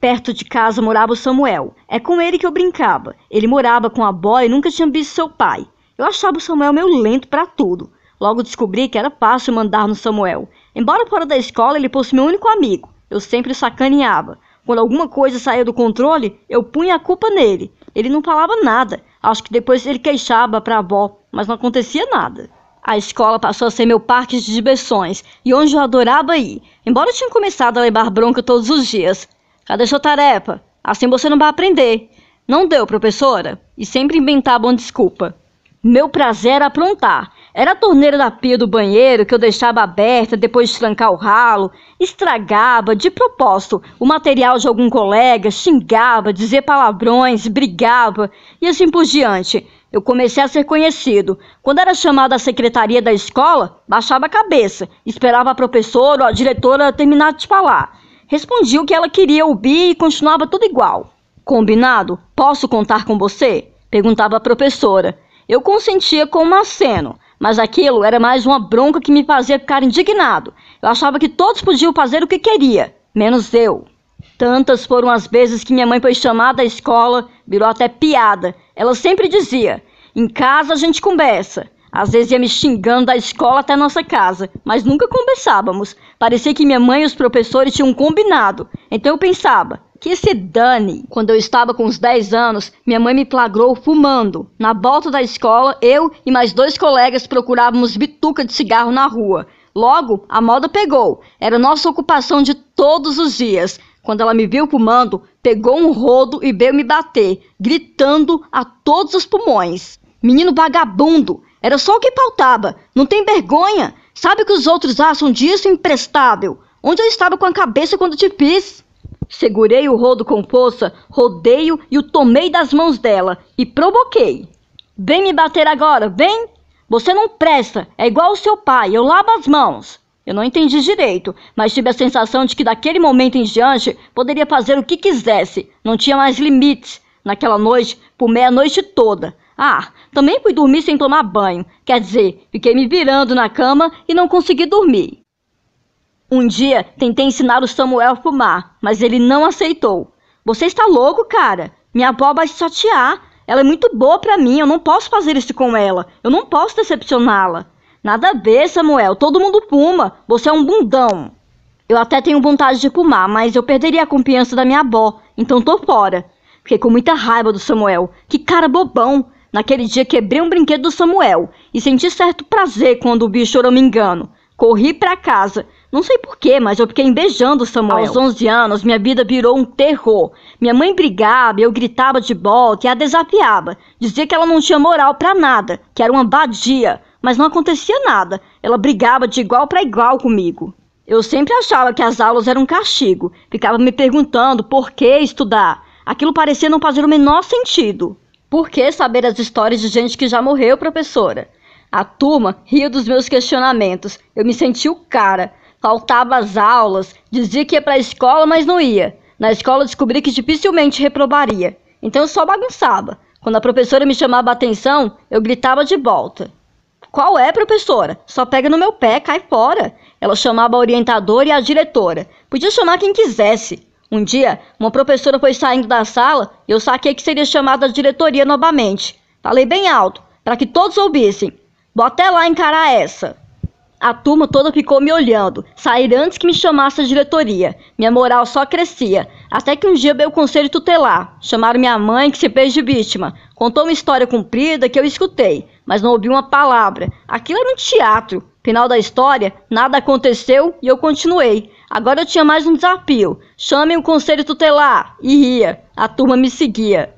Perto de casa morava o Samuel. É com ele que eu brincava. Ele morava com a bola e nunca tinha visto seu pai. Eu achava o Samuel meio lento para tudo. Logo descobri que era fácil mandar no Samuel. Embora fora da escola, ele fosse meu único amigo. Eu sempre sacaneava. Quando alguma coisa saía do controle, eu punha a culpa nele. Ele não falava nada. Acho que depois ele queixava para a avó, mas não acontecia nada. A escola passou a ser meu parque de diversões e onde eu adorava ir, embora eu tinha começado a levar bronca todos os dias. Cadê sua tarefa? Assim você não vai aprender. Não deu, professora? E sempre inventava uma desculpa. Meu prazer era aprontar. Era a torneira da pia do banheiro que eu deixava aberta depois de trancar o ralo, estragava de propósito o material de algum colega, xingava, dizia palavrões, brigava e assim por diante. Eu comecei a ser conhecido. Quando era chamado à secretaria da escola, baixava a cabeça, esperava a professora ou a diretora terminar de falar. Respondiu que ela queria o bi e continuava tudo igual. Combinado? Posso contar com você? Perguntava a professora. Eu consentia com um aceno, mas aquilo era mais uma bronca que me fazia ficar indignado. Eu achava que todos podiam fazer o que queria, menos eu. Tantas foram as vezes que minha mãe foi chamada à escola, virou até piada. Ela sempre dizia: em casa a gente conversa. Às vezes ia me xingando da escola até nossa casa, mas nunca conversávamos. Parecia que minha mãe e os professores tinham combinado. Então eu pensava, que se dane! Quando eu estava com uns 10 anos, minha mãe me flagrou fumando. Na volta da escola, eu e mais dois colegas procurávamos bituca de cigarro na rua. Logo, a moda pegou. Era nossa ocupação de todos os dias. Quando ela me viu fumando, pegou um rodo e veio me bater, gritando a todos os pulmões. Menino vagabundo! Era só o que pautava. Não tem vergonha. Sabe o que os outros acham disso, imprestável? Onde eu estava com a cabeça quando te fiz? Segurei o rodo com força, rodeio e o tomei das mãos dela e provoquei. Vem me bater agora, vem! Você não presta, é igual o seu pai, eu lavo as mãos. Eu não entendi direito, mas tive a sensação de que daquele momento em diante poderia fazer o que quisesse, não tinha mais limites. Naquela noite, por meia-noite toda, ah, também fui dormir sem tomar banho. Quer dizer, fiquei me virando na cama e não consegui dormir. Um dia tentei ensinar o Samuel a fumar, mas ele não aceitou. Você está louco, cara? Minha avó vai se chatear. Ela é muito boa para mim, eu não posso fazer isso com ela. Eu não posso decepcioná-la. Nada a ver, Samuel. Todo mundo fuma. Você é um bundão. Eu até tenho vontade de fumar, mas eu perderia a confiança da minha avó, então tô fora. Fiquei com muita raiva do Samuel. Que cara bobão! Naquele dia quebrei um brinquedo do Samuel e senti certo prazer quando o bicho chorou me engano. Corri para casa. Não sei porquê, mas eu fiquei beijando o Samuel. Aos 11 anos, minha vida virou um terror. Minha mãe brigava, eu gritava de volta e a desafiava. Dizia que ela não tinha moral para nada, que era uma badia. Mas não acontecia nada. Ela brigava de igual para igual comigo. Eu sempre achava que as aulas eram um castigo. Ficava me perguntando por que estudar. Aquilo parecia não fazer o menor sentido. Por que saber as histórias de gente que já morreu, professora? A turma ria dos meus questionamentos. Eu me senti o cara. Faltava às aulas, dizia que ia para a escola, mas não ia. Na escola descobri que dificilmente reprovaria. Então eu só bagunçava. Quando a professora me chamava a atenção, eu gritava de volta. Qual é, professora? Só pega no meu pé, cai fora. Ela chamava a orientadora e a diretora. Podia chamar quem quisesse. Um dia, uma professora foi saindo da sala e eu saquei que seria chamada a diretoria novamente. Falei bem alto, para que todos ouvissem. Vou até lá encarar essa. A turma toda ficou me olhando, sair antes que me chamasse a diretoria. Minha moral só crescia, até que um dia veio o conselho tutelar. Chamaram minha mãe, que se fez de vítima. Contou uma história comprida que eu escutei, mas não ouvi uma palavra. Aquilo era um teatro. Final da história, nada aconteceu e eu continuei. Agora eu tinha mais um desafio. Chame o conselho tutelar. E ria. A turma me seguia.